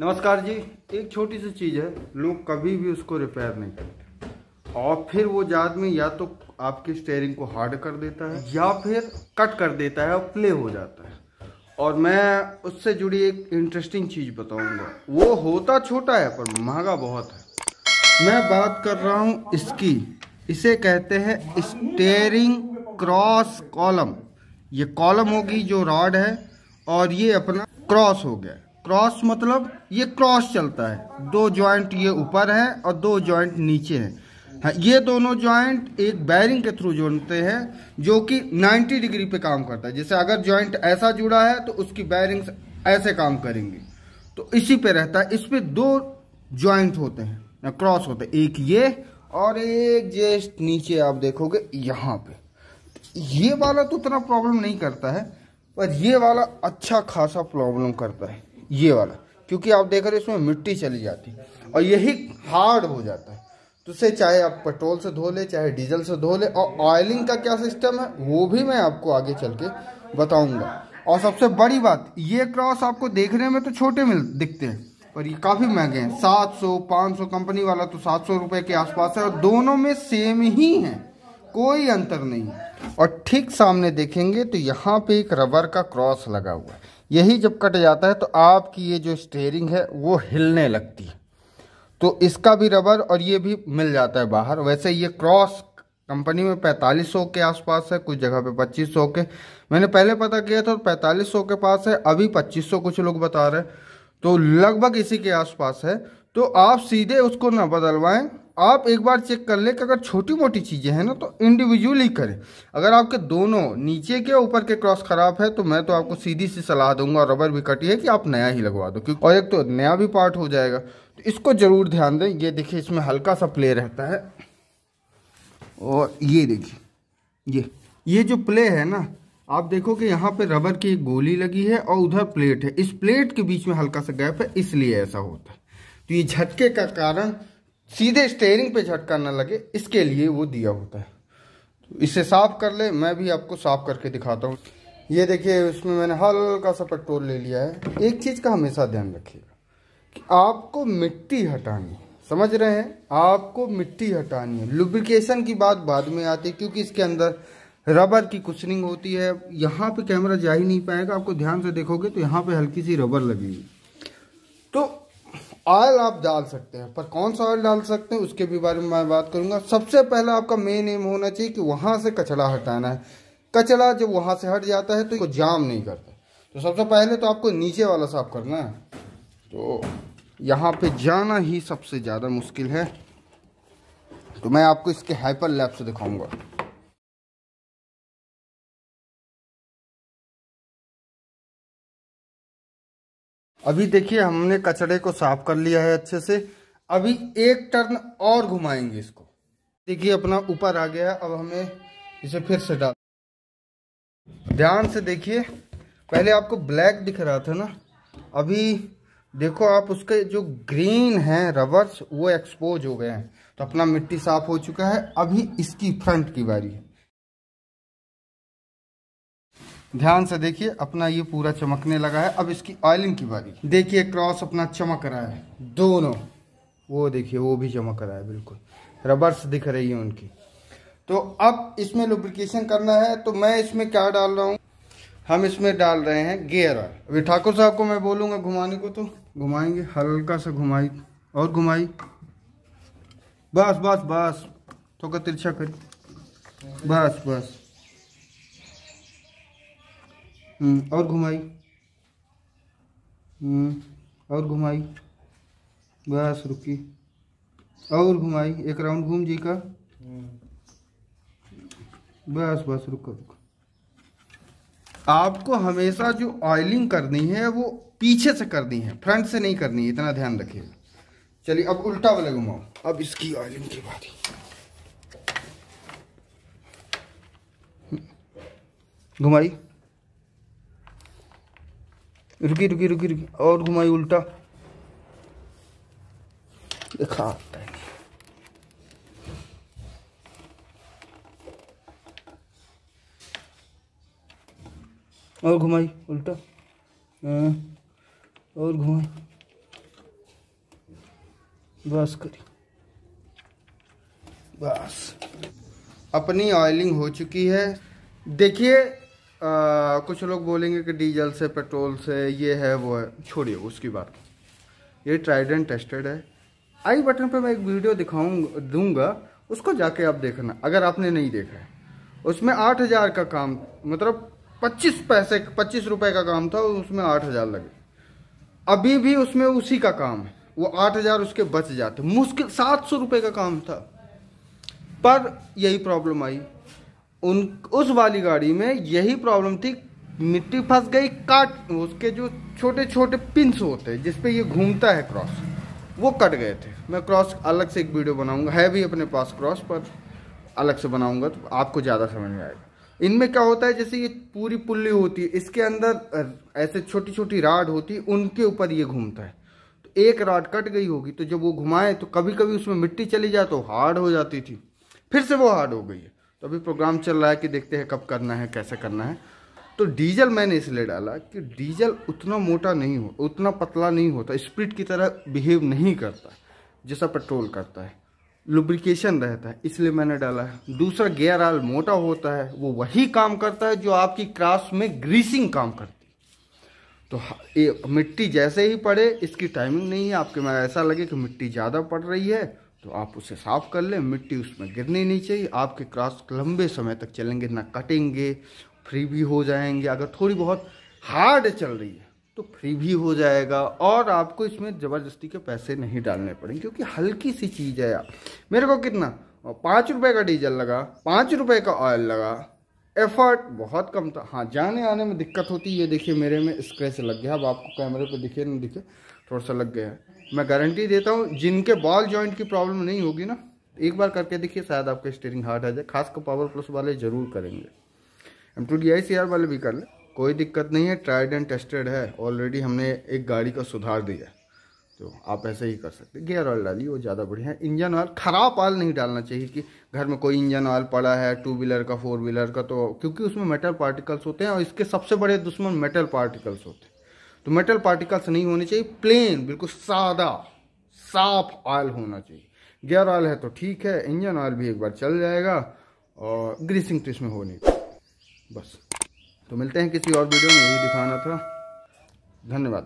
नमस्कार जी एक छोटी सी चीज़ है लोग कभी भी उसको रिपेयर नहीं करते और फिर वो जाद में या तो आपके स्टेयरिंग को हार्ड कर देता है या फिर कट कर देता है और प्ले हो जाता है और मैं उससे जुड़ी एक इंटरेस्टिंग चीज़ बताऊंगा वो होता छोटा है पर महंगा बहुत है मैं बात कर रहा हूँ इसकी इसे कहते हैं स्टेयरिंग क्रॉस कॉलम ये कॉलम होगी जो रॉड है और ये अपना क्रॉस हो गया क्रॉस मतलब ये क्रॉस चलता है दो जॉइंट ये ऊपर है और दो जॉइंट नीचे है हाँ ये दोनों जॉइंट एक बैरिंग के थ्रू जुड़ते हैं जो कि 90 डिग्री पे काम करता है जैसे अगर जॉइंट ऐसा जुड़ा है तो उसकी बैरिंग्स ऐसे काम करेंगे तो इसी पे रहता है इस पर दो जॉइंट होते हैं क्रॉस होते हैं एक ये और एक जेस्ट नीचे आप देखोगे यहाँ पे ये वाला तो उतना प्रॉब्लम नहीं करता है पर ये वाला अच्छा खासा प्रॉब्लम करता है ये वाला क्योंकि आप देख रहे हो इसमें मिट्टी चली जाती है और यही हार्ड हो जाता है तो उसे चाहे आप पेट्रोल से धो ले चाहे डीजल से धो ले और ऑयलिंग का क्या सिस्टम है वो भी मैं आपको आगे चल के बताऊंगा और सबसे बड़ी बात ये क्रॉस आपको देखने में तो छोटे मिल दिखते हैं और ये काफ़ी महंगे हैं सात सौ पाँच सौ कंपनी वाला तो सात सौ रुपये के आसपास है और दोनों में सेम ही है कोई अंतर नहीं है और ठीक सामने देखेंगे तो यहाँ पे एक रबर का क्रॉस लगा हुआ है यही जब कट जाता है तो आपकी ये जो स्टेयरिंग है वो हिलने लगती है तो इसका भी रबर और ये भी मिल जाता है बाहर वैसे ये क्रॉस कंपनी में पैंतालीस सौ के आसपास है कुछ जगह पे पच्चीस सौ के मैंने पहले पता किया था पैंतालीस सौ के पास है अभी पच्चीस सौ कुछ लोग बता रहे हैं तो लगभग इसी के आसपास है तो आप सीधे उसको ना बदलवाएं आप एक बार चेक कर लें कि अगर छोटी मोटी चीज़ें हैं ना तो इंडिविजुअली करें अगर आपके दोनों नीचे के ऊपर के क्रॉस खराब है तो मैं तो आपको सीधी सी सलाह दूंगा रबर भी कटी है कि आप नया ही लगवा दो क्योंकि और एक तो नया भी पार्ट हो जाएगा तो इसको ज़रूर ध्यान दें ये देखिए इसमें हल्का सा प्ले रहता है और ये देखिए ये ये जो प्ले है ना आप देखो कि यहाँ पे रबर की एक गोली लगी है और उधर प्लेट है इस प्लेट के बीच में हल्का सा गैप है इसलिए ऐसा होता है तो ये झटके का कारण सीधे स्टेयरिंग पे झटका ना लगे इसके लिए वो दिया होता है तो इसे साफ कर ले मैं भी आपको साफ करके दिखाता हूँ ये देखिए उसमें मैंने हल्का सा पेट्रोल ले लिया है एक चीज़ का हमेशा ध्यान रखिएगा कि आपको मिट्टी हटानी है समझ रहे हैं आपको मिट्टी हटानी है लुब्रिकेशन की बात बाद में आती है क्योंकि इसके अंदर रबर की कुशनिंग होती है यहाँ पे कैमरा जा ही नहीं पाएगा आपको ध्यान से देखोगे तो यहाँ पे हल्की सी रबर हुई तो ऑयल आप डाल सकते हैं पर कौन सा ऑयल डाल सकते हैं उसके भी बारे में मैं बात करूंगा सबसे पहले आपका मेन एम होना चाहिए कि वहां से कचरा हटाना है कचरा जब वहां से हट जाता है तो इसको जाम नहीं करता तो सबसे पहले तो आपको नीचे वाला साफ करना है तो यहाँ पे जाना ही सबसे ज़्यादा मुश्किल है तो मैं आपको इसके हाइपर लैब से दिखाऊंगा अभी देखिए हमने कचड़े को साफ कर लिया है अच्छे से अभी एक टर्न और घुमाएंगे इसको देखिए अपना ऊपर आ गया है अब हमें इसे फिर से डाल ध्यान से देखिए पहले आपको ब्लैक दिख रहा था ना अभी देखो आप उसके जो ग्रीन है रबर्स वो एक्सपोज हो गए हैं तो अपना मिट्टी साफ हो चुका है अभी इसकी फ्रंट की बारी है ध्यान से देखिए अपना ये पूरा चमकने लगा है अब इसकी ऑयलिंग की बारी देखिए क्रॉस अपना चमक रहा है दोनों वो देखिए वो भी चमक रहा है बिल्कुल रबर्स दिख रही है उनकी तो अब इसमें लुब्रिकेशन करना है तो मैं इसमें क्या डाल रहा हूँ हम इसमें डाल रहे हैं गेयर ऑयल अभी ठाकुर साहब को मैं बोलूँगा घुमाने को तो घुमाएंगे हल्का सा घुमाई और घुमाई बस बस बस तो का तिरछा करी बस बस हम्म, और घुमाई हम्म, और घुमाई बस रुकी और घुमाई एक राउंड घूम जी का बस बस रुको रुको आपको हमेशा जो ऑयलिंग करनी है वो पीछे से करनी है फ्रंट से नहीं करनी है इतना ध्यान रखिएगा चलिए अब उल्टा वाला घुमाओ अब इसकी ऑयलिंग की बारी घुमाई रुकी रुकी रुकी रुकी और घुमाई उल्टा देखा आता है और घुमाई उल्टा हाँ, और घुमाई बस करी बस अपनी ऑयलिंग हो चुकी है देखिए आ, कुछ लोग बोलेंगे कि डीजल से पेट्रोल से ये है वो है छोड़िए उसकी बात ये ट्राइड एंड टेस्टेड है आई बटन पर मैं एक वीडियो दिखाऊँ दूंगा उसको जाके आप देखना अगर आपने नहीं देखा है उसमें आठ हज़ार का काम मतलब पच्चीस पैसे पच्चीस रुपए का काम था उसमें आठ हज़ार लगे अभी भी उसमें उसी का काम है वो आठ हज़ार उसके बच जाते मुश्किल सात सौ रुपये का काम था पर यही प्रॉब्लम आई उन उस वाली गाड़ी में यही प्रॉब्लम थी मिट्टी फंस गई काट उसके जो छोटे छोटे पिंस होते हैं जिसपे ये घूमता है क्रॉस वो कट गए थे मैं क्रॉस अलग से एक वीडियो बनाऊंगा है भी अपने पास क्रॉस पर अलग से बनाऊंगा तो आपको ज़्यादा समझ में आएगा इनमें क्या होता है जैसे ये पूरी पुल्ली होती है इसके अंदर ऐसे छोटी छोटी राड होती है उनके ऊपर ये घूमता है तो एक राड कट गई होगी तो जब वो घुमाए तो कभी कभी उसमें मिट्टी चली जाए तो हार्ड हो जाती थी फिर से वो हार्ड हो गई है तो अभी प्रोग्राम चल रहा है कि देखते हैं कब करना है कैसे करना है तो डीजल मैंने इसलिए डाला कि डीजल उतना मोटा नहीं हो उतना पतला नहीं होता स्प्रिट की तरह बिहेव नहीं करता जैसा पेट्रोल करता है लुब्रिकेशन रहता है इसलिए मैंने डाला है दूसरा गेयर आल मोटा होता है वो वही काम करता है जो आपकी क्रास में ग्रीसिंग काम करती तो ये मिट्टी जैसे ही पड़े इसकी टाइमिंग नहीं है आपके में ऐसा लगे कि मिट्टी ज़्यादा पड़ रही है तो आप उसे साफ कर लें मिट्टी उसमें गिरनी नहीं चाहिए आपके क्रॉस लंबे समय तक चलेंगे ना कटेंगे फ्री भी हो जाएंगे अगर थोड़ी बहुत हार्ड चल रही है तो फ्री भी हो जाएगा और आपको इसमें ज़बरदस्ती के पैसे नहीं डालने पड़ेंगे क्योंकि हल्की सी चीज़ है यार मेरे को कितना पाँच रुपये का डीजल लगा पाँच रुपये का ऑयल लगा एफर्ट बहुत कम था हाँ जाने आने में दिक्कत होती है देखिए मेरे में स्क्रैच लग गया अब आपको कैमरे पे दिखे ना दिखे थोड़ा सा लग गया है मैं गारंटी देता हूँ जिनके बॉल जॉइंट की प्रॉब्लम नहीं होगी ना एक बार करके देखिए शायद आपका स्टेयरिंग हार्ड आ जाए खासकर पावर प्लस वाले ज़रूर करेंगे M two D I C R वाले भी कर लें कोई दिक्कत नहीं है ट्राइड एंड टेस्टेड है ऑलरेडी हमने एक गाड़ी का सुधार दिया है तो आप ऐसे ही कर सकते गियर ऑयल डालिए वो ज़्यादा बढ़िया है इंजन ऑयल ख़राब ऑयल नहीं डालना चाहिए कि घर में कोई इंजन ऑयल पड़ा है टू व्हीलर का फोर व्हीलर का तो क्योंकि उसमें मेटल पार्टिकल्स होते हैं और इसके सबसे बड़े दुश्मन मेटल पार्टिकल्स होते हैं तो मेटल पार्टिकल्स नहीं होने चाहिए प्लेन बिल्कुल सादा साफ ऑयल होना चाहिए गियर ऑयल है तो ठीक है इंजन ऑयल भी एक बार चल जाएगा और ग्रीसिंग तो इसमें होने बस तो मिलते हैं किसी और वीडियो में यही दिखाना था धन्यवाद